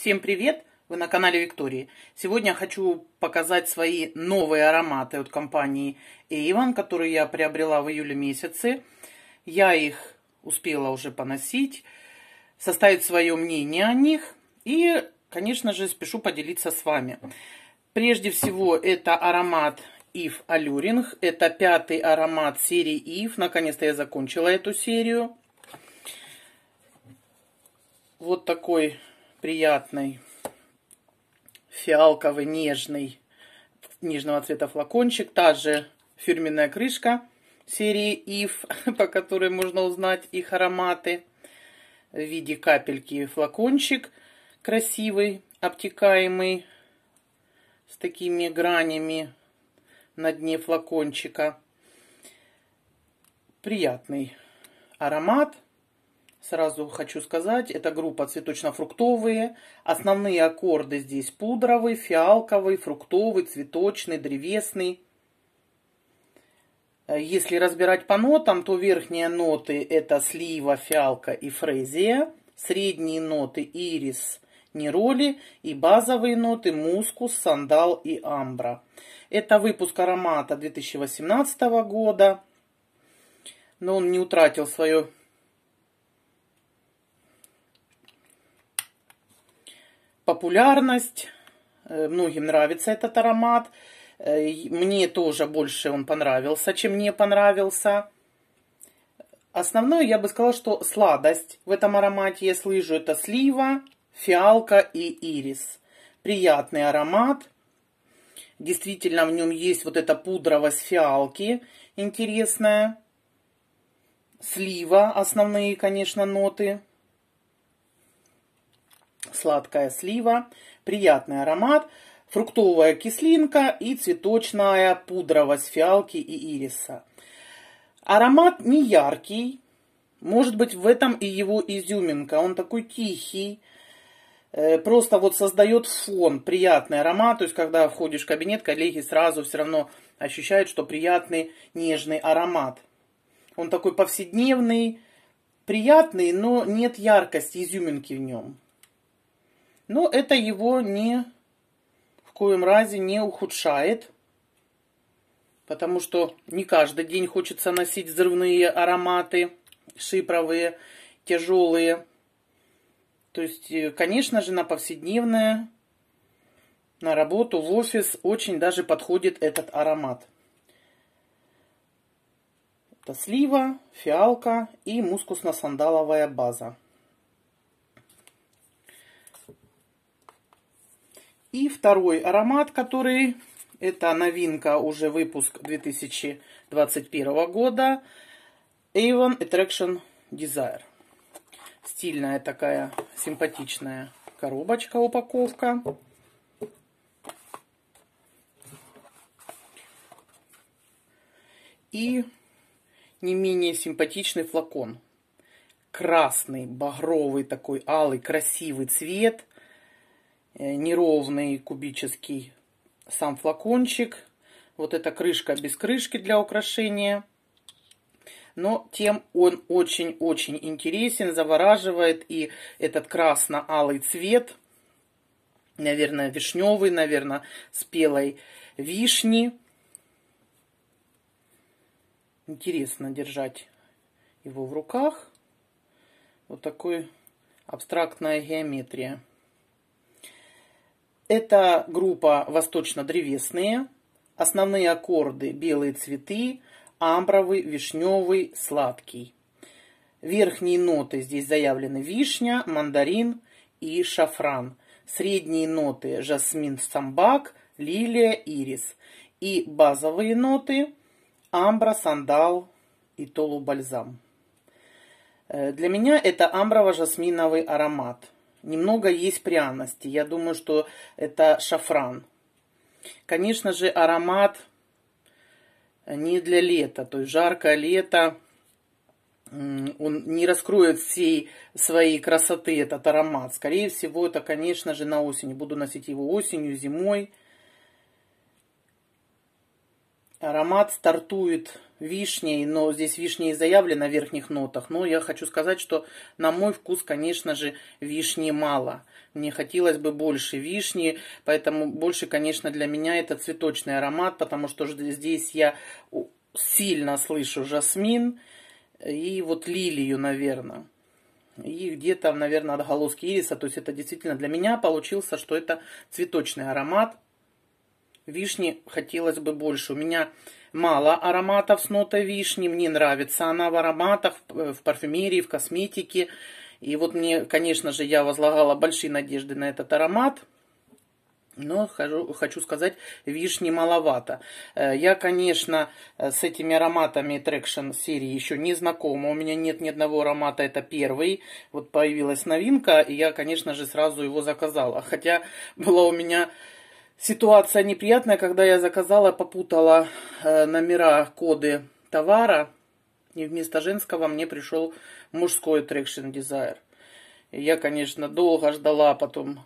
Всем привет! Вы на канале Виктории. Сегодня хочу показать свои новые ароматы от компании Avon, которые я приобрела в июле месяце. Я их успела уже поносить, составить свое мнение о них и, конечно же, спешу поделиться с вами. Прежде всего, это аромат Ив Alluring. Это пятый аромат серии Ив. Наконец-то я закончила эту серию. Вот такой приятный, фиалковый, нежный, нежного цвета флакончик. Та же фирменная крышка серии If, по которой можно узнать их ароматы. В виде капельки флакончик красивый, обтекаемый, с такими гранями на дне флакончика. Приятный аромат. Сразу хочу сказать, это группа цветочно-фруктовые. Основные аккорды здесь пудровый, фиалковый, фруктовый, цветочный, древесный. Э, если разбирать по нотам, то верхние ноты это слива, фиалка и фрезия. Средние ноты ирис, нероли и базовые ноты мускус, сандал и амбра. Это выпуск аромата 2018 года. Но он не утратил свое популярность. Э, многим нравится этот аромат. Э, мне тоже больше он понравился, чем мне понравился. Основное, я бы сказала, что сладость в этом аромате я слышу. Это слива, фиалка и ирис. Приятный аромат. Действительно, в нем есть вот эта пудровость фиалки интересная. Слива, основные, конечно, ноты сладкая слива, приятный аромат, фруктовая кислинка и цветочная пудровость фиалки и ириса. Аромат не яркий, может быть в этом и его изюминка, он такой тихий, э, просто вот создает фон, приятный аромат. То есть, когда входишь в кабинет, коллеги сразу все равно ощущают, что приятный нежный аромат. Он такой повседневный, приятный, но нет яркости, изюминки в нем. Но это его ни в коем разе не ухудшает, потому что не каждый день хочется носить взрывные ароматы, шипровые, тяжелые. То есть, э, конечно же, на повседневное, на работу, в офис очень даже подходит этот аромат. Это слива, фиалка и мускусно-сандаловая база. И второй аромат, который, это новинка, уже выпуск 2021 года, Avon Attraction Desire. Стильная такая симпатичная коробочка, упаковка. И не менее симпатичный флакон. Красный, багровый такой, алый, красивый цвет – Э, неровный кубический сам флакончик. Вот эта крышка без крышки для украшения. Но тем он очень-очень интересен, завораживает. И этот красно-алый цвет, наверное, вишневый, наверное, спелой вишни. Интересно держать его в руках. Вот такой абстрактная геометрия. Это группа восточно-древесные. Основные аккорды – белые цветы, амбровый, вишневый, сладкий. Верхние ноты здесь заявлены вишня, мандарин и шафран. Средние ноты – жасмин, самбак, лилия, ирис. И базовые ноты – амбра, сандал и толу бальзам. Э, для меня это амброво-жасминовый аромат – Немного есть пряности. Я думаю, что это шафран. Конечно же, аромат не для лета. То есть жаркое лето, он не раскроет всей своей красоты этот аромат. Скорее всего, это, конечно же, на осень. Буду носить его осенью, зимой. Аромат стартует вишней, но здесь вишня и заявлена в верхних нотах. Но я хочу сказать, что на мой вкус, конечно же, вишни мало. Мне хотелось бы больше вишни, поэтому больше, конечно, для меня это цветочный аромат, потому что здесь я сильно слышу жасмин и вот лилию, наверное. И где-то, наверное, отголоски ириса. То есть это действительно для меня получился, что это цветочный аромат. Вишни хотелось бы больше. У меня мало ароматов с нотой вишни. Мне нравится она в ароматах, э, в парфюмерии, в косметике. И вот мне, конечно же, я возлагала большие надежды на этот аромат. Но хожу, хочу сказать, вишни маловато. Э, я, конечно, э, с этими ароматами Traction серии еще не знакома. У меня нет ни одного аромата, это первый. Вот появилась новинка, и я, конечно же, сразу его заказала. Хотя была у меня Ситуация неприятная, когда я заказала, попутала э, номера, коды товара, и вместо женского мне пришел мужской Traction Desire. я, конечно, долго ждала потом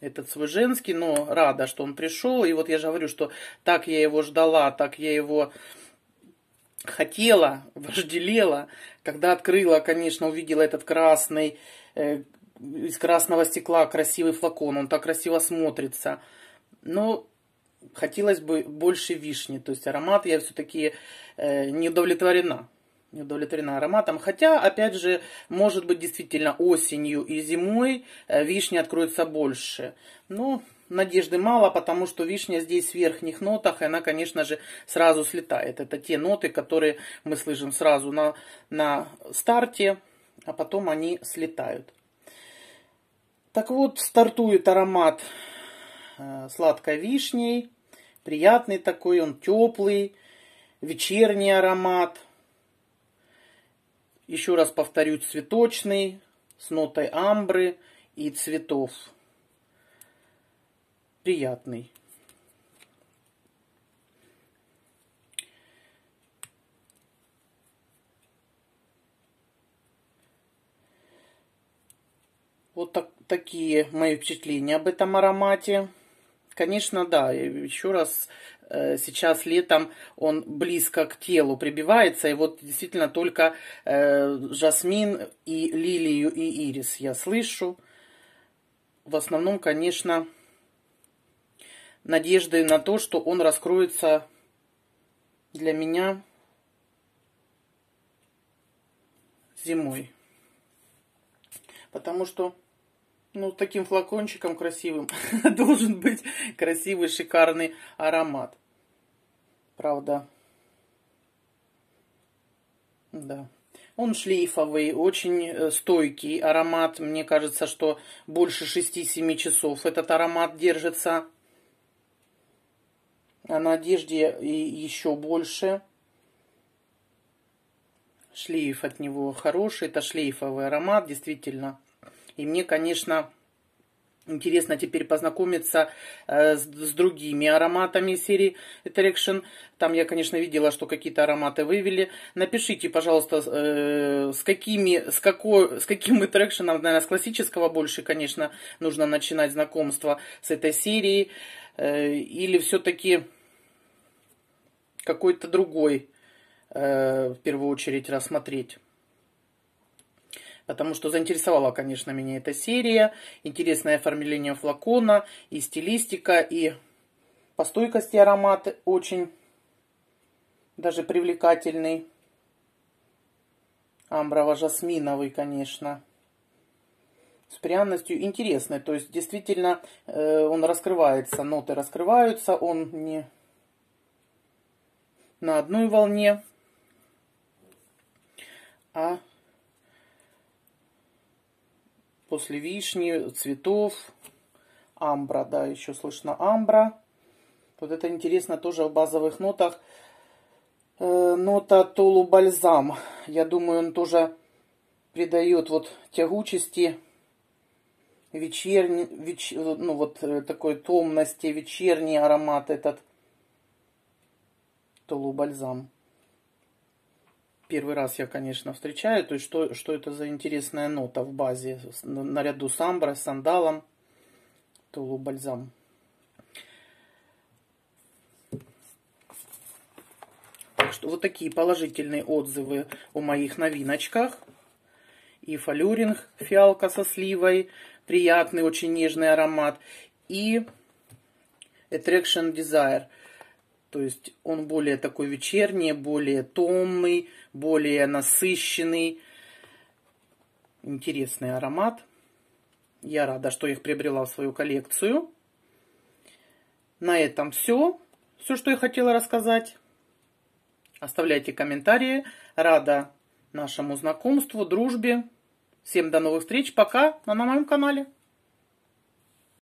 этот свой женский, но рада, что он пришел. И вот я же говорю, что так я его ждала, так я его хотела, вожделела. Когда открыла, конечно, увидела этот красный, э, из красного стекла красивый флакон. Он так красиво смотрится но хотелось бы больше вишни. То есть аромат я все-таки э, не удовлетворена. Не удовлетворена ароматом. Хотя, опять же, может быть, действительно осенью и зимой э, вишня откроется больше. Но надежды мало, потому что вишня здесь в верхних нотах, и она, конечно же, сразу слетает. Это те ноты, которые мы слышим сразу на, на старте, а потом они слетают. Так вот, стартует аромат Э, сладко-вишней. Приятный такой, он теплый, вечерний аромат. Еще раз повторю, цветочный, с нотой амбры и цветов. Приятный. Вот так, такие мои впечатления об этом аромате. Конечно, да. Еще раз, э, сейчас летом он близко к телу прибивается. И вот действительно только э, жасмин и лилию и ирис я слышу. В основном, конечно, надежды на то, что он раскроется для меня зимой. Потому что ну, таким флакончиком красивым должен быть красивый, шикарный аромат. Правда. Да. Он шлейфовый, очень э, стойкий аромат. Мне кажется, что больше 6-7 часов этот аромат держится. А на одежде и еще больше. Шлейф от него хороший. Это шлейфовый аромат, действительно. И мне, конечно, Интересно теперь познакомиться э, с, с другими ароматами серии Attraction. Там я, конечно, видела, что какие-то ароматы вывели. Напишите, пожалуйста, э, с, какими, с, какой, с каким Attraction, наверное, с классического больше, конечно, нужно начинать знакомство с этой серией. Э, или все-таки какой-то другой, э, в первую очередь, рассмотреть потому что заинтересовала, конечно, меня эта серия. Интересное оформление флакона, и стилистика, и по стойкости аромат очень даже привлекательный. Амброво-жасминовый, конечно. С пряностью интересный. То есть, действительно, э, он раскрывается, ноты раскрываются, он не на одной волне, а после вишни, цветов, амбра, да, еще слышно амбра. Вот это интересно тоже в базовых нотах. Э, нота Толу Бальзам. Я думаю, он тоже придает вот тягучести, вечерний, веч, ну вот э, такой томности, вечерний аромат этот Толу Бальзам первый раз я, конечно, встречаю. То есть, что, что это за интересная нота в базе? Наряду с амбра, сандалом, тулу бальзам. Так что вот такие положительные отзывы о моих новиночках. И фалюринг, фиалка со сливой, приятный, очень нежный аромат. И Attraction Desire – то есть он более такой вечерний, более томный, более насыщенный. Интересный аромат. Я рада, что я их приобрела в свою коллекцию. На этом все. Все, что я хотела рассказать. Оставляйте комментарии. Рада нашему знакомству, дружбе. Всем до новых встреч. Пока на моем канале.